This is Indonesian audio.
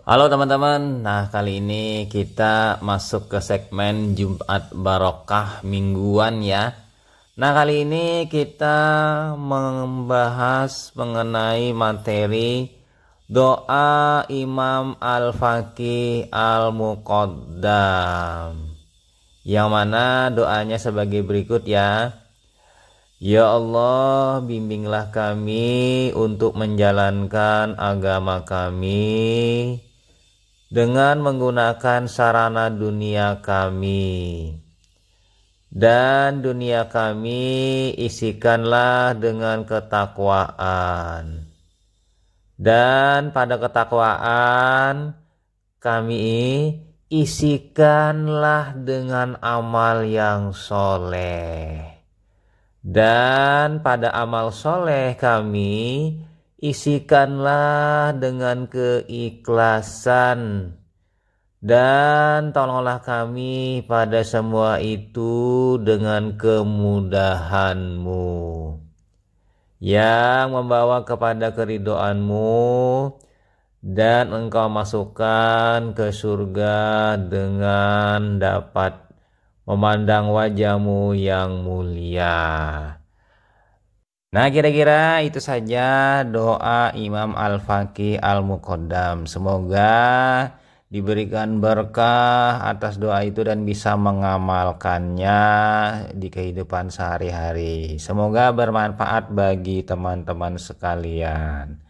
Halo teman-teman, nah kali ini kita masuk ke segmen Jumat Barokah Mingguan ya. Nah kali ini kita membahas mengenai materi doa Imam Al-Faqih Al-Muqaddam. Yang mana doanya sebagai berikut ya. Ya Allah, bimbinglah kami untuk menjalankan agama kami dengan menggunakan sarana dunia kami. Dan dunia kami isikanlah dengan ketakwaan. Dan pada ketakwaan kami isikanlah dengan amal yang soleh. Dan pada amal soleh kami isikanlah dengan keikhlasan dan tolonglah kami pada semua itu dengan kemudahanmu yang membawa kepada keridoanmu dan engkau masukkan ke surga dengan dapat memandang wajahmu yang mulia. Nah kira-kira itu saja doa Imam Al-Faqih Al-Muqaddam. Semoga diberikan berkah atas doa itu dan bisa mengamalkannya di kehidupan sehari-hari. Semoga bermanfaat bagi teman-teman sekalian.